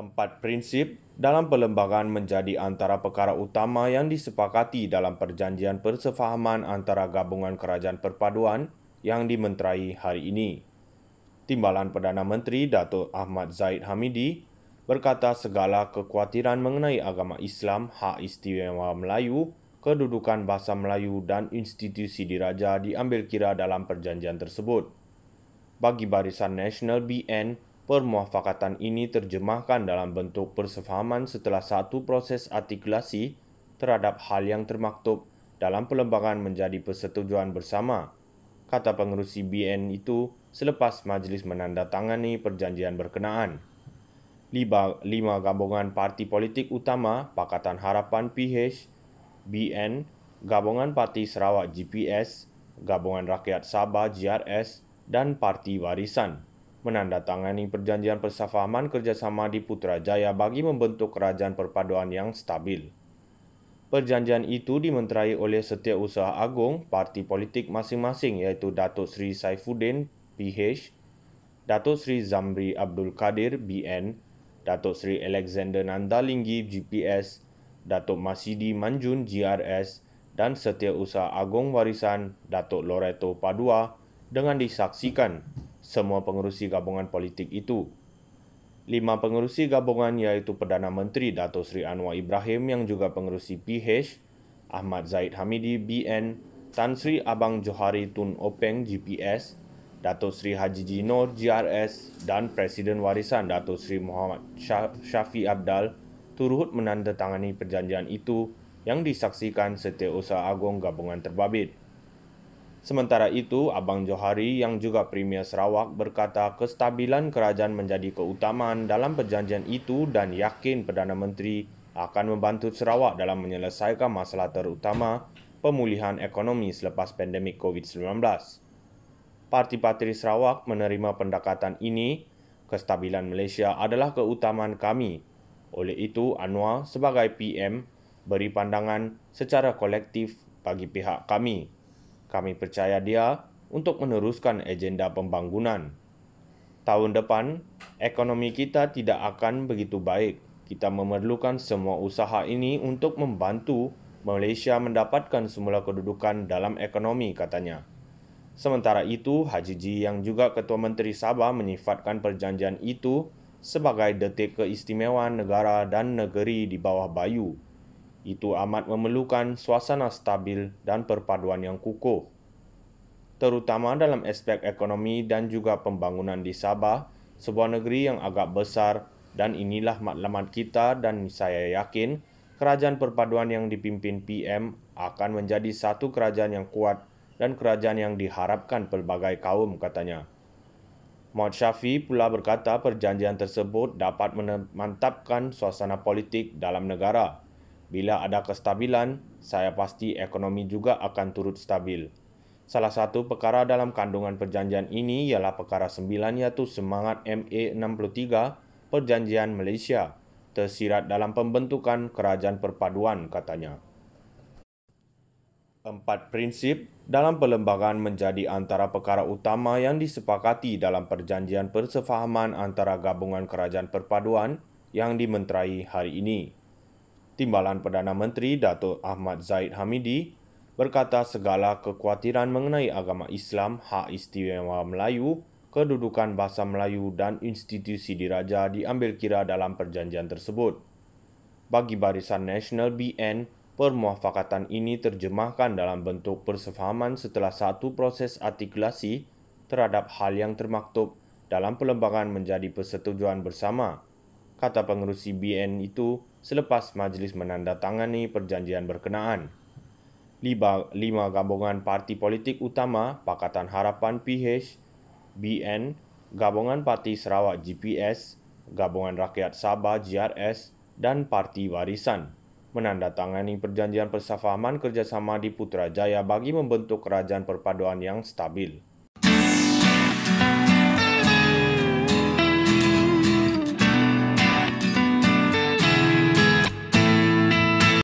Empat prinsip dalam perlembagaan menjadi antara perkara utama yang disepakati dalam perjanjian persefahaman antara gabungan kerajaan perpaduan yang dimenterai hari ini. Timbalan Perdana Menteri Datuk Ahmad Zaid Hamidi berkata segala kekhawatiran mengenai agama Islam, hak istimewa Melayu, kedudukan bahasa Melayu dan institusi diraja diambil kira dalam perjanjian tersebut. Bagi Barisan Nasional BN, Permuafakatan ini terjemahkan dalam bentuk persefahaman setelah satu proses artikulasi terhadap hal yang termaktub dalam pelembagaan menjadi persetujuan bersama, kata pengerusi BN itu selepas majlis menandatangani perjanjian berkenaan. Lima, lima gabungan parti politik utama Pakatan Harapan PH, BN, Gabungan Parti Sarawak GPS, Gabungan Rakyat Sabah GRS, dan Parti Warisan menandatangani perjanjian persahaman kerjasama di Putrajaya bagi membentuk kerajaan perpaduan yang stabil. Perjanjian itu dimenterai oleh setiap setiausaha agung parti politik masing-masing iaitu Datuk Seri Saifuddin PH, Datuk Seri Zamri Abdul Kadir BN, Datuk Seri Alexander Nandalingi GPS, Datuk Masidi Manjun GRS dan setiap setiausaha agung warisan Datuk Loreto Padua dengan disaksikan semua pengerusi gabungan politik itu. Lima pengerusi gabungan iaitu Perdana Menteri Dato' Sri Anwar Ibrahim yang juga pengerusi PH, Ahmad Zaid Hamidi BN, Tan Sri Abang Johari Tun Openg GPS, Dato' Sri Haji Jinor GRS dan Presiden Warisan Dato' Sri Muhammad Syafi Abdal turut menandatangani perjanjian itu yang disaksikan Setiausaha Agong Gabungan Terbabit. Sementara itu, Abang Johari yang juga Premier Sarawak berkata kestabilan kerajaan menjadi keutamaan dalam perjanjian itu dan yakin Perdana Menteri akan membantu Sarawak dalam menyelesaikan masalah terutama pemulihan ekonomi selepas pandemik COVID-19. Parti Patri Sarawak menerima pendekatan ini, kestabilan Malaysia adalah keutamaan kami. Oleh itu, Anwar sebagai PM beri pandangan secara kolektif bagi pihak kami kami percaya dia untuk meneruskan agenda pembangunan. Tahun depan, ekonomi kita tidak akan begitu baik. Kita memerlukan semua usaha ini untuk membantu Malaysia mendapatkan semula kedudukan dalam ekonomi, katanya. Sementara itu, Haji Ji yang juga Ketua Menteri Sabah menyifatkan perjanjian itu sebagai detik keistimewaan negara dan negeri di bawah bayu. Itu amat memerlukan suasana stabil dan perpaduan yang kukuh. Terutama dalam aspek ekonomi dan juga pembangunan di Sabah, sebuah negeri yang agak besar dan inilah maklumat kita dan saya yakin kerajaan perpaduan yang dipimpin PM akan menjadi satu kerajaan yang kuat dan kerajaan yang diharapkan pelbagai kaum katanya. Mohd Syafi pula berkata perjanjian tersebut dapat memantapkan suasana politik dalam negara. Bila ada kestabilan, saya pasti ekonomi juga akan turut stabil. Salah satu perkara dalam kandungan perjanjian ini ialah perkara 9 iaitu semangat MA63 Perjanjian Malaysia tersirat dalam pembentukan kerajaan perpaduan katanya. Empat prinsip dalam perlembagaan menjadi antara perkara utama yang disepakati dalam perjanjian persefahaman antara gabungan kerajaan perpaduan yang dimenterai hari ini. Timbalan Perdana Menteri Datuk Ahmad Zaid Hamidi berkata segala kekhawatiran mengenai agama Islam, hak istimewa Melayu, kedudukan bahasa Melayu dan institusi diraja diambil kira dalam perjanjian tersebut. Bagi Barisan Nasional BN, permuafakatan ini terjemahkan dalam bentuk persefahaman setelah satu proses artikulasi terhadap hal yang termaktub dalam pelembagaan menjadi persetujuan bersama kata pengerusi BN itu selepas majlis menandatangani perjanjian berkenaan. Lima, lima gabungan parti politik utama Pakatan Harapan PH, BN, Gabungan Parti Sarawak GPS, Gabungan Rakyat Sabah GRS dan Parti Warisan menandatangani perjanjian persefahaman kerjasama di Putrajaya bagi membentuk kerajaan perpaduan yang stabil.